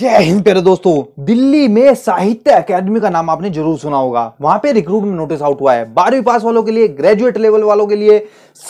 जय हिंद प्यारे दोस्तों दिल्ली में साहित्य एकेडमी का नाम आपने जरूर सुना होगा वहां पे रिक्रूटमेंट नोटिस आउट हुआ है बारहवीं पास वालों के लिए ग्रेजुएट लेवल वालों के लिए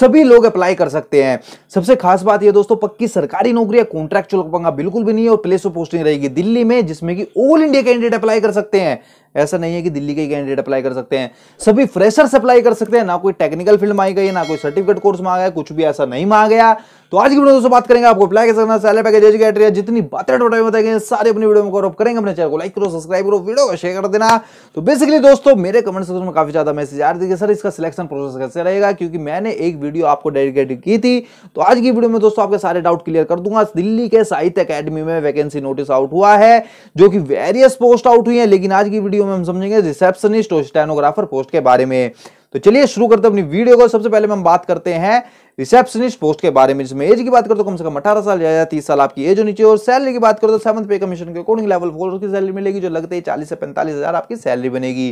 सभी लोग अप्लाई कर सकते हैं सबसे खास बात यह दोस्तों पक्की सरकारी नौकरी या कॉन्ट्रैक्चुअल पंगा बिल्कुल भी नहीं है और प्लेस ऑफ पोस्टिंग रहेगी दिल्ली में जिसमें कि ऑल इंडिया कैंडिडेट अप्लाई कर सकते हैं ऐसा नहीं है कि दिल्ली के कैंडिडेट अप्लाई कर सकते हैं सभी फ्रेशर्स अप्लाई कर सकते हैं ना कोई टेक्निकल फील्ड में आई गई ना कोई सर्टिफिकेट कोर्स मांगा गया कुछ भी ऐसा नहीं मांगा गया तो आज की वीडियो दोस्तों बात करेंगे आपको अप्लाई कर सकना सैलरी पैकेज एजुकेटरी जितनी बातें टोटल में बताएंगे सारी अपनी वीडियो में कॉरअप करेंगे अपने चैनल को लाइक करो सब्सक्राइब करो वीडियो को शेयर कर देना तो बेसिकली दोस्तों मेरे कमेंट सेक्शन में काफी ज्यादा मैसेज आ रही है सर इसका सिलेक्शन प्रोसेस कैसे रहेगा क्योंकि मैंने एक वीडियो आपको डेडिकेट की थी तो आज की वीडियो में दोस्तों आपके सारे डाउट क्लियर कर दूंगा दिल्ली के साहित्य अकेडमी में वैकेंसी नोटिस आउट हुआ है जो कि वेरियस पोस्ट आउट हुई है लेकिन आज की वीडियो वीडियो में हम समझेंगे रिसेप्शनिस्ट और स्टेनोग्राफर पोस्ट के बारे में तो चलिए शुरू करते हैं अपनी वीडियो को सबसे पहले हम बात करते हैं रिसेप्शनिस्ट पोस्ट के बारे में जिसमें एज की बात करते तो कम से कम अठारह साल या तीस साल आपकी एज होनी चाहिए और सैलरी की बात करो तो सेवंथ पे कमीशन के अकॉर्डिंग लेवल फोर की सैलरी मिलेगी जो लगते हैं चालीस से पैंतालीस हजार आपकी सैलरी बनेगी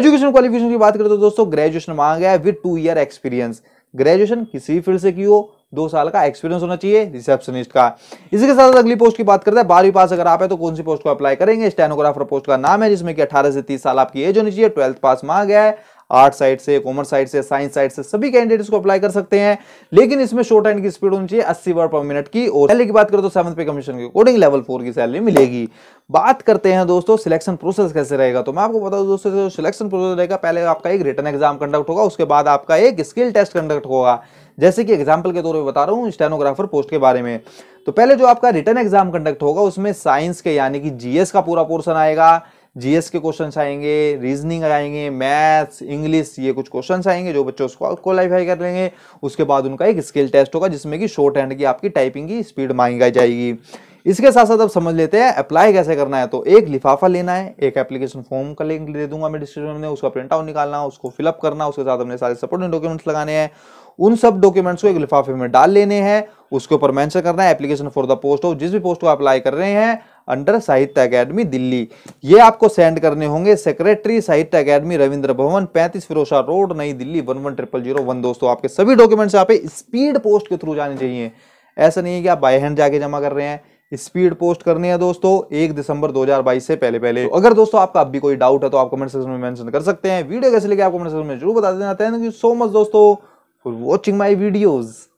एजुकेशन क्वालिफिकेशन की बात करो तो दोस्तों ग्रेजुएशन मांगा है with two year experience graduation किसी फील्ड से की हो दो साल का एक्सपीरियंस होना चाहिए रिसेप्शनिस्ट का इसी के साथ अगली पोस्ट की बात करते हैं बारहवीं पास अगर आप है तो कौन सी पोस्ट को अप्लाई करेंगे स्टेनोग्राफर पोस्ट का नाम है जिसमें कि 18 से 30 साल आपकी एज होनी चाहिए ट्वेल्थ पास मांग गया है आर्ट साइड से कॉमर्स साइड से साइंस साइड से सभी कैंडिडेट्स को अप्लाई कर सकते हैं लेकिन इसमें शॉर्ट एंड की स्पीड होनी चाहिए अस्सी वर्ड पर मिनट की और सैलरी की बात करें तो सेवंथ पे कमीशन के अकॉर्डिंग लेवल फोर की सैलरी मिलेगी बात करते हैं दोस्तों सिलेक्शन प्रोसेस कैसे रहेगा तो मैं आपको बता दूं दोस्तों जो सिलेक्शन प्रोसेस रहेगा पहले आपका एक रिटर्न एग्जाम कंडक्ट होगा उसके बाद आपका एक स्किल टेस्ट कंडक्ट होगा जैसे कि एग्जाम्पल के तौर पर बता रहा हूँ स्टेनोग्राफर पोस्ट के बारे में तो पहले जो आपका रिटर्न एग्जाम कंडक्ट होगा उसमें साइंस के यानी कि जीएस का पूरा पोर्सन आएगा जीएस के क्वेश्चन आएंगे रीजनिंग आएंगे मैथ्स इंग्लिश ये कुछ क्वेश्चन आएंगे जो बच्चे उसको क्वालिफाई कर लेंगे उसके बाद उनका एक स्किल टेस्ट होगा जिसमें कि शॉर्ट हैंड की आपकी टाइपिंग की स्पीड मांगी जाएगी इसके साथ साथ अब समझ लेते हैं अप्लाई कैसे करना है तो एक लिफाफा लेना है एक एप्लीकेशन फॉर्म का लिंक दे दूंगा मैं डिस्क्रिप्शन में उसका प्रिंट आउट निकालना उसको फिलअप करना उसके साथ हमने सारे सपोर्टिंग डॉक्यूमेंट्स लगाने हैं उन सब डॉक्यूमेंट्स को एक लिफाफे में डाल लेने हैं उसके ऊपर मेंशन करना है application for the post of जिस भी पोस्ट को अप्लाई कर रहे हैं अंडर साहित्य अकेडमी दिल्ली ये आपको सेंड करने होंगे सेक्रेटरी साहित्य अकेडमी रविंद्र भवन पैंतीस Ferozeshah road Nai Delhi one one triple zero one दोस्तों आपके सभी डॉक्यूमेंट्स यहाँ पे स्पीड पोस्ट के थ्रू जाने चाहिए ऐसा नहीं है कि आप बाय हैंड जाके जमा कर रहे हैं स्पीड पोस्ट करनी है दोस्तों एक दिसंबर 2022 से पहले पहले तो अगर दोस्तों आपका अभी कोई डाउट है तो आप कमेंट सेक्शन में मेंशन कर सकते हैं वीडियो कैसे लेके आप कमेंट सेक्शन में जरूर बता देना थैंक यू सो मच दोस्तों फॉर वॉचिंग माई वीडियोज़